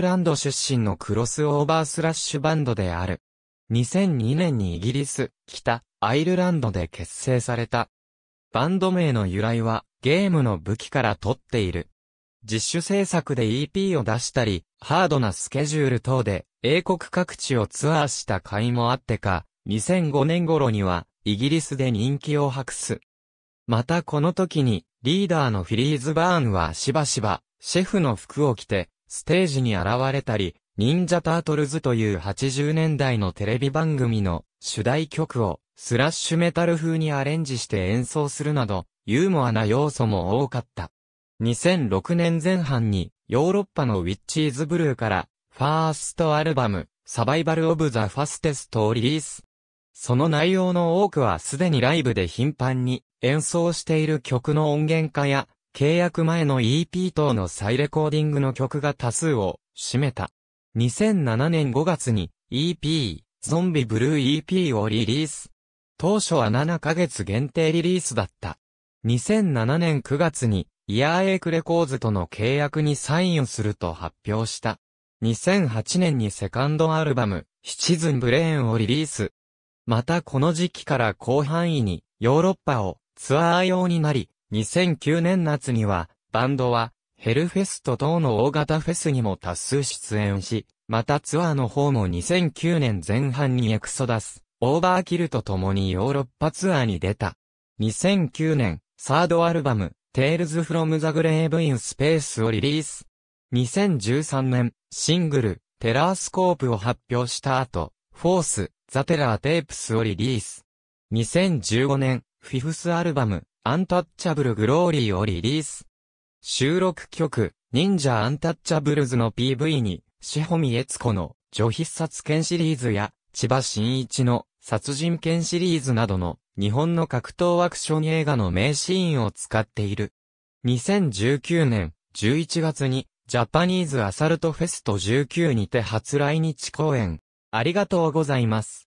ランド出身のクロスオーバースラッシュバンドである。2002年にイギリス、北、アイルランドで結成された。バンド名の由来は、ゲームの武器から取っている。実主制作で EP を出したり、ハードなスケジュール等で、英国各地をツアーした甲斐もあってか、2005年頃には、イギリスで人気を博す。またこの時に、リーダーのフィリーズバーンはしばしば、シェフの服を着て、ステージに現れたり、忍者タートルズという80年代のテレビ番組の主題曲をスラッシュメタル風にアレンジして演奏するなど、ユーモアな要素も多かった。2006年前半にヨーロッパのウィッチーズブルーからファーストアルバムサバイバルオブザファステストをリリース。その内容の多くはすでにライブで頻繁に演奏している曲の音源化や契約前の EP 等の再レコーディングの曲が多数を占めた。2007年5月に EP、ゾンビブルー EP をリリース。当初は7ヶ月限定リリースだった。2007年9月にイヤーエイクレコーズとの契約にサインをすると発表した。2008年にセカンドアルバム、シチズンブレーンをリリース。またこの時期から広範囲にヨーロッパをツアー用になり、2009年夏には、バンドは、ヘルフェスト等の大型フェスにも多数出演し、またツアーの方も2009年前半にエクソダス、オーバーキルと共にヨーロッパツアーに出た。2009年、サードアルバム、テールズ・フロム・ザ・グレーブ・イン・スペースをリリース。2013年、シングル、テラースコープを発表した後、フォース、ザ・テラー・テープスをリリース。2015年、フィフスアルバム、アンタッチャブルグローリーをリリース。収録曲、忍者アンタッチャブルズの PV に、志ミ美悦子の、女必殺剣シリーズや、千葉真一の、殺人剣シリーズなどの、日本の格闘アクション映画の名シーンを使っている。2019年11月に、ジャパニーズアサルトフェスト19にて初来日公演。ありがとうございます。